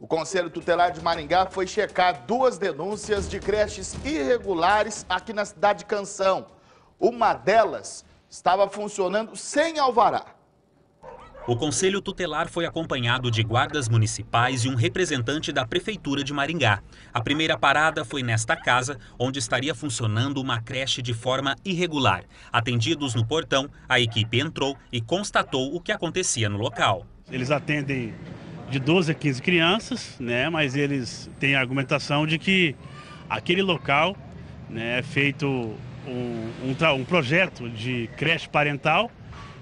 O Conselho Tutelar de Maringá foi checar duas denúncias de creches irregulares aqui na cidade de Canção. Uma delas estava funcionando sem alvará. O Conselho Tutelar foi acompanhado de guardas municipais e um representante da Prefeitura de Maringá. A primeira parada foi nesta casa, onde estaria funcionando uma creche de forma irregular. Atendidos no portão, a equipe entrou e constatou o que acontecia no local. Eles atendem de 12 a 15 crianças, né? Mas eles têm a argumentação de que aquele local né, é feito um, um, um projeto de creche parental,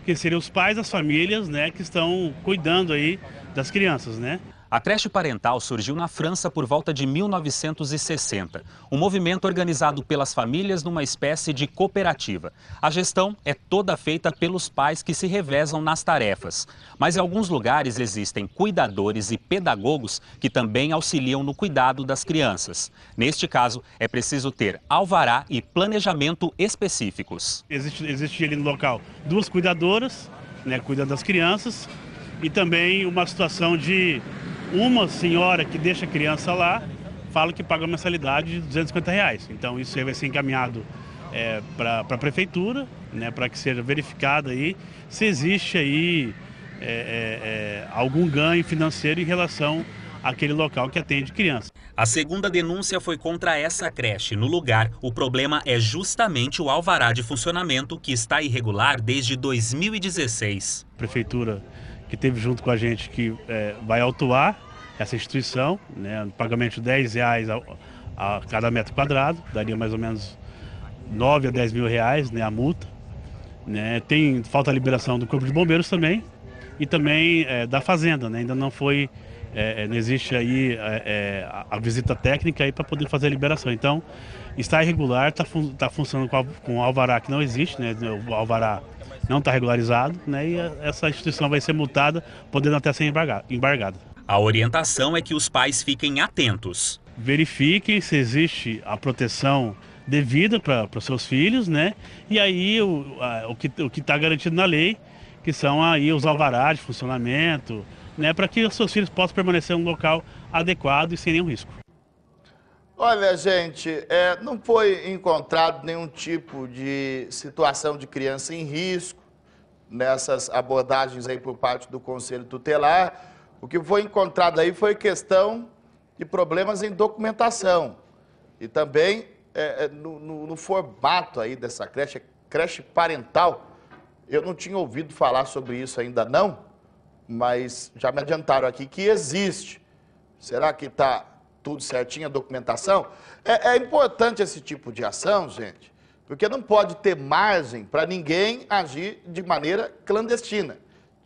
que seriam os pais, as famílias, né, que estão cuidando aí das crianças, né? A creche parental surgiu na França por volta de 1960, um movimento organizado pelas famílias numa espécie de cooperativa. A gestão é toda feita pelos pais que se revezam nas tarefas. Mas em alguns lugares existem cuidadores e pedagogos que também auxiliam no cuidado das crianças. Neste caso, é preciso ter alvará e planejamento específicos. Existe, existe ali no local duas cuidadoras, né, cuidam das crianças, e também uma situação de uma senhora que deixa a criança lá, fala que paga uma mensalidade de 250 reais. Então isso aí vai ser encaminhado é, para a prefeitura, né, para que seja verificado aí se existe aí é, é, é, algum ganho financeiro em relação àquele local que atende criança. A segunda denúncia foi contra essa creche. No lugar, o problema é justamente o alvará de funcionamento, que está irregular desde 2016. A prefeitura que teve junto com a gente que é, vai autuar essa instituição, né, pagamento de 10 reais a, a, cada metro quadrado, daria mais ou menos 9 a 10 mil reais né, a multa. Né, tem falta a liberação do Corpo de Bombeiros também, e também é, da Fazenda, né? Ainda não foi, é, é não existe aí é, é, a, a visita técnica aí para poder fazer a liberação. Então, está irregular, está fun tá funcionando com, com alvará que não existe, né? O alvará não está regularizado, né? E essa instituição vai ser multada, podendo até ser embargada. A orientação é que os pais fiquem atentos. Verifiquem se existe a proteção devida para os seus filhos, né? E aí o, a, o que está garantido na lei que são aí os alvarás de funcionamento, né, para que os seus filhos possam permanecer em um local adequado e sem nenhum risco. Olha, gente, é, não foi encontrado nenhum tipo de situação de criança em risco nessas abordagens aí por parte do Conselho Tutelar. O que foi encontrado aí foi questão de problemas em documentação e também é, é no, no, no formato aí dessa creche, creche parental, eu não tinha ouvido falar sobre isso ainda não, mas já me adiantaram aqui que existe. Será que está tudo certinho a documentação? É, é importante esse tipo de ação, gente, porque não pode ter margem para ninguém agir de maneira clandestina,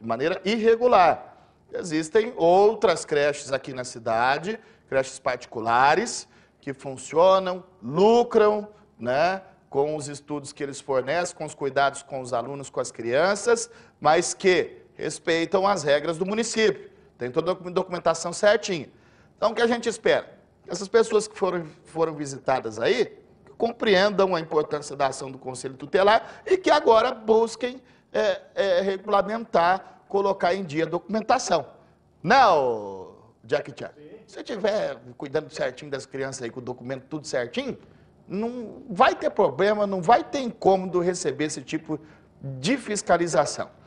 de maneira irregular. Existem outras creches aqui na cidade, creches particulares, que funcionam, lucram, né? com os estudos que eles fornecem, com os cuidados com os alunos, com as crianças, mas que respeitam as regras do município. Tem toda a documentação certinha. Então, o que a gente espera? Essas pessoas que foram, foram visitadas aí compreendam a importância da ação do Conselho Tutelar e que agora busquem é, é, regulamentar, colocar em dia a documentação. Não, Jack Chan. Se tiver cuidando certinho das crianças aí com o documento tudo certinho, não vai ter problema, não vai ter incômodo receber esse tipo de fiscalização.